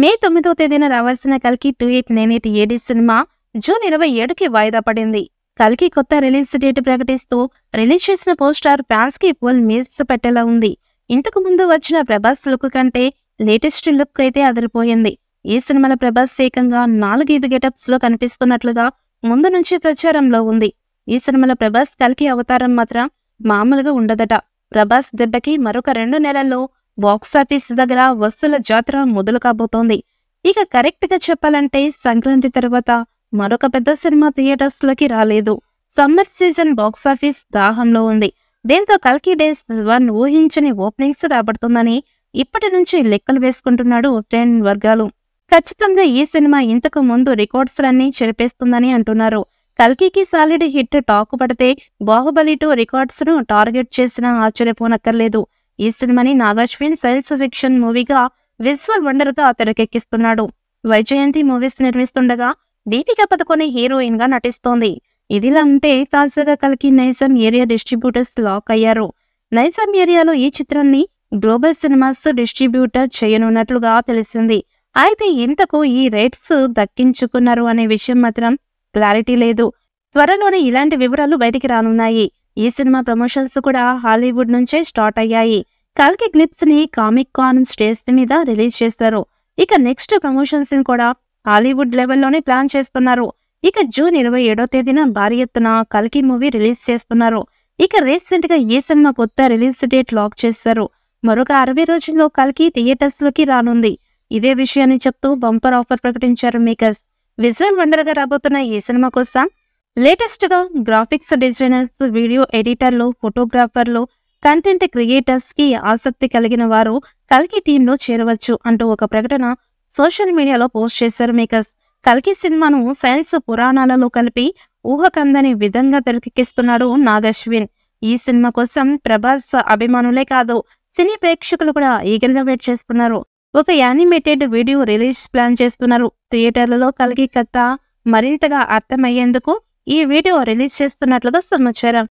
మే తొమ్మిదో తేదీన రావాల్సిన కల్కి two eight nine eight AD సినిమా జూన్ ఇరవై ఏడుకి వాయిదా పడింది కల్కి కొత్త రిలీజ్ డేట్ ప్రకటిస్తూ రిలీజ్ చేసిన పోస్టర్ ఫ్యాన్స్ కి పోల్ మీల్స్ పెట్టేలా ఉంది ఇంతకు ముందు వచ్చిన ప్రభాస్ లుక్ కంటే లేటెస్ట్ లుక్ అయితే అదిరిపోయింది ఈ సినిమాలో ప్రభాస్ ఏకంగా నాలుగైదు గెటప్స్ లో కనిపిస్తున్నట్లుగా ముందు నుంచి ప్రచారంలో ఉంది ఈ సినిమాలో ప్రభాస్ కల్కి అవతారం మాత్రం మామూలుగా ఉండదట ప్రభాస్ దెబ్బకి మరొక రెండు నెలల్లో బాక్సాఫీస్ దగ్గర వస్తుల జాతర మొదలు కాబోతోంది ఇక కరెక్ట్ గా చెప్పాలంటే సంక్రాంతి తర్వాత మరొక పెద్ద సినిమా థియేటర్స్ లోకి రాలేదు సమ్మర్ సీజన్ బాక్సాఫీస్ దాహంలో ఉంది దీంతో కల్కి డేస్ వన్ ఊహించని ఓపెనింగ్స్ రాబడుతుందని ఇప్పటి నుంచి లెక్కలు వేసుకుంటున్నాడు ట్రెండ్ వర్గాలు ఖచ్చితంగా ఈ సినిమా ఇంతకు ముందు రికార్డ్స్ లన్నీ చెరిపేస్తుందని అంటున్నారు కల్కికి సాలిడ్ హిట్ టాక్ పడితే బాహుబలి టూ రికార్డ్స్ ను టార్గెట్ చేసినా ఆశ్చర్యపోనక్కర్లేదు ఈ సినిమాని నాగాశ్విన్ సైన్స్ ఫిక్షన్ మూవీగా విజువల్ వండర్ గా తెరకెక్కిస్తున్నాడు వైజయంతి మూవీస్ నిర్మిస్తుండగా దీపిక పదకొని హీరోయిన్ గా నటిస్తోంది ఇదిలా ఉంటే తాజాగా కలికి నైజం ఏరియా డిస్ట్రిబ్యూటర్స్ లాక్ అయ్యారు నైజం ఏరియాలో ఈ చిత్రాన్ని గ్లోబల్ సినిమాస్ డిస్ట్రిబ్యూటర్ చేయనున్నట్లుగా తెలిసింది అయితే ఇంతకు ఈ రేట్స్ దక్కించుకున్నారు అనే విషయం మాత్రం క్లారిటీ లేదు త్వరలోనే ఇలాంటి వివరాలు బయటికి రానున్నాయి ఈ సినిమా ప్రమోషన్స్ కూడా హాలీవుడ్ నుంచే స్టార్ట్ అయ్యాయి కల్కి క్లిప్స్ ని కామిక్ కాన్ స్టేజ్ మీద రిలీజ్ చేశారు ఇక నెక్స్ట్ ప్రమోషన్స్ ని కూడా హాలీవుడ్ లెవెల్లోనే ప్లాన్ చేస్తున్నారు ఇక జూన్ ఇరవై ఏడో తేదీన భారీ ఎత్తున కల్కి మూవీ రిలీజ్ చేస్తున్నారు ఇక రీసెంట్ గా ఈ సినిమా కొత్త రిలీజ్ డేట్ లాక్ చేశారు మరొక అరవై రోజుల్లో కల్కి థియేటర్స్ లోకి రానుంది ఇదే విషయాన్ని చెప్తూ బంపర్ ఆఫర్ ప్రకటించారు మేకర్స్ విజువల్ వండర్ గా రాబోతున్న ఈ సినిమా కోసం లేటెస్ట్గా గ్రాఫిక్స్ డిజైనర్స్ వీడియో ఎడిటర్లు ఫోటోగ్రాఫర్లు కంటెంట్ క్రియేటర్స్కి ఆసక్తి కలిగిన వారు కల్కి టీంలో చేరవచ్చు అంటూ ఒక ప్రకటన సోషల్ మీడియాలో పోస్ట్ చేశారు మేకర్స్ కల్కి సినిమాను సైన్స్ పురాణాలలో కలిపి ఊహకందని విధంగా తెరకెక్కిస్తున్నాడు నాగశ్విన్ ఈ సినిమా కోసం ప్రభాస్ అభిమానులే కాదు సినీ ప్రేక్షకులు కూడా ఈగర్గా వెయిట్ చేస్తున్నారు ఒక యానిమేటెడ్ వీడియో రిలీజ్ ప్లాన్ చేస్తున్నారు థియేటర్లలో కలిగి కథ మరింతగా అర్థమయ్యేందుకు ఈ వీడియో రిలీజ్ చేస్తున్నట్లుగా సమాచారం